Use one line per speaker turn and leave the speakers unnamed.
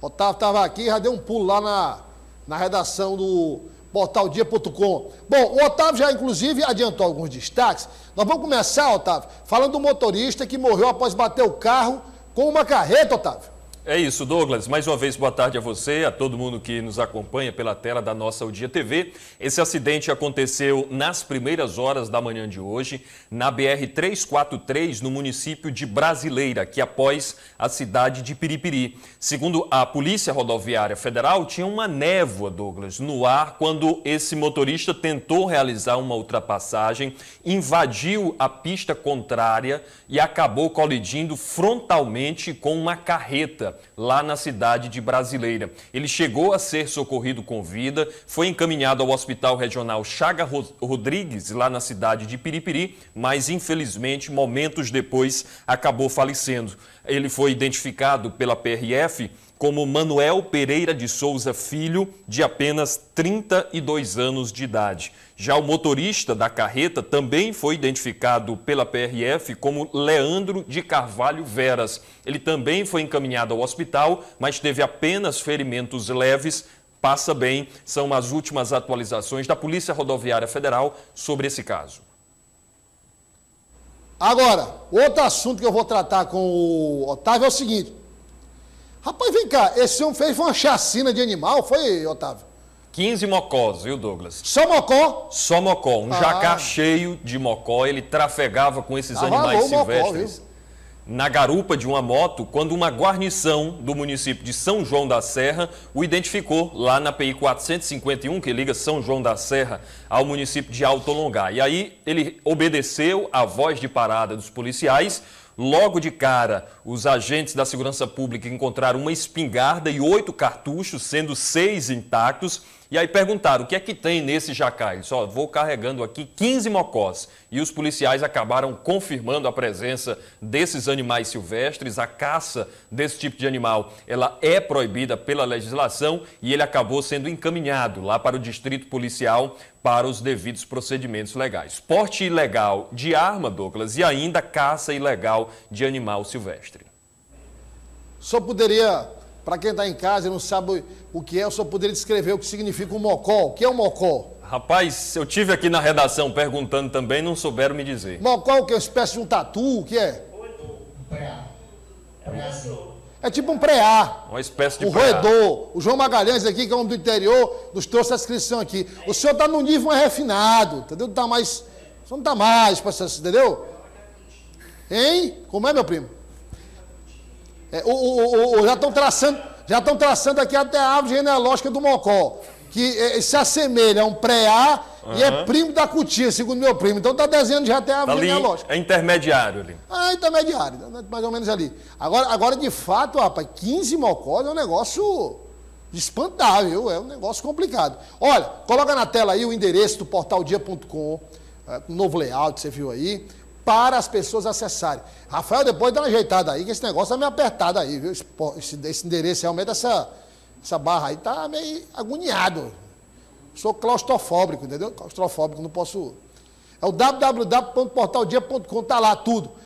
Otávio estava aqui, já deu um pulo lá na, na redação do portaldia.com. Bom, o Otávio já inclusive adiantou alguns destaques. Nós vamos começar, Otávio, falando do motorista que morreu após bater o carro com uma carreta, Otávio.
É isso, Douglas. Mais uma vez, boa tarde a você, a todo mundo que nos acompanha pela tela da nossa O Dia TV. Esse acidente aconteceu nas primeiras horas da manhã de hoje, na BR-343, no município de Brasileira, que após a cidade de Piripiri. Segundo a Polícia Rodoviária Federal, tinha uma névoa, Douglas, no ar quando esse motorista tentou realizar uma ultrapassagem, invadiu a pista contrária e acabou colidindo frontalmente com uma carreta lá na cidade de Brasileira. Ele chegou a ser socorrido com vida, foi encaminhado ao Hospital Regional Chaga Rodrigues, lá na cidade de Piripiri, mas infelizmente, momentos depois, acabou falecendo. Ele foi identificado pela PRF como Manuel Pereira de Souza Filho, de apenas 32 anos de idade. Já o motorista da carreta também foi identificado pela PRF como Leandro de Carvalho Veras. Ele também foi encaminhado ao hospital, mas teve apenas ferimentos leves. Passa bem, são as últimas atualizações da Polícia Rodoviária Federal sobre esse caso.
Agora, outro assunto que eu vou tratar com o Otávio é o seguinte: Rapaz, vem cá, esse homem fez uma chacina de animal, foi, Otávio?
15 mocós, viu, Douglas? Só mocó? Só mocó. Um ah. jacá cheio de mocó, ele trafegava com esses ah, animais silvestres. Mocó, na garupa de uma moto, quando uma guarnição do município de São João da Serra o identificou lá na PI 451, que liga São João da Serra ao município de Alto Longá. E aí ele obedeceu à voz de parada dos policiais, Logo de cara, os agentes da segurança pública encontraram uma espingarda e oito cartuchos, sendo seis intactos. E aí perguntaram: o que é que tem nesse jacaré Ele só vou carregando aqui 15 mocós. E os policiais acabaram confirmando a presença desses animais silvestres. A caça desse tipo de animal ela é proibida pela legislação e ele acabou sendo encaminhado lá para o distrito policial para os devidos procedimentos legais. Porte ilegal de arma, Douglas, e ainda caça ilegal de animal silvestre.
Só poderia, para quem está em casa e não sabe o que é, eu só poderia descrever o que significa um mocó. O que é um mocó?
Rapaz, eu tive aqui na redação perguntando também, não souberam me dizer.
Mocó é o que é uma espécie de um tatu, o que é? É um é tipo um pré-A.
Uma espécie de O roedor.
O João Magalhães aqui, que é um do interior, nos trouxe a inscrição aqui. O senhor está num nível mais refinado, entendeu? Não está mais. O senhor não está mais, professor, entendeu? Hein? Como é, meu primo? É, o, o, o, já estão traçando, já estão traçando aqui até a árvore genealógica do Mocó, que é, se assemelha a um pré-A Uhum. E é primo da cutia, segundo meu primo. Então tá desenhando já até a tá lógica.
É intermediário ali.
É intermediário, né, mais ou menos ali. Agora, agora de fato, rapaz, 15 mocós é um negócio espantável, é um negócio complicado. Olha, coloca na tela aí o endereço do portaldia.com, eh, novo layout, você viu aí, para as pessoas acessarem. Rafael, depois dá uma ajeitada aí, que esse negócio tá meio apertado aí, viu? Esse, esse endereço realmente, essa, essa barra aí tá meio agoniado. Sou claustrofóbico, entendeu? Claustrofóbico, não posso. É o www.portaldia.com, tá lá tudo.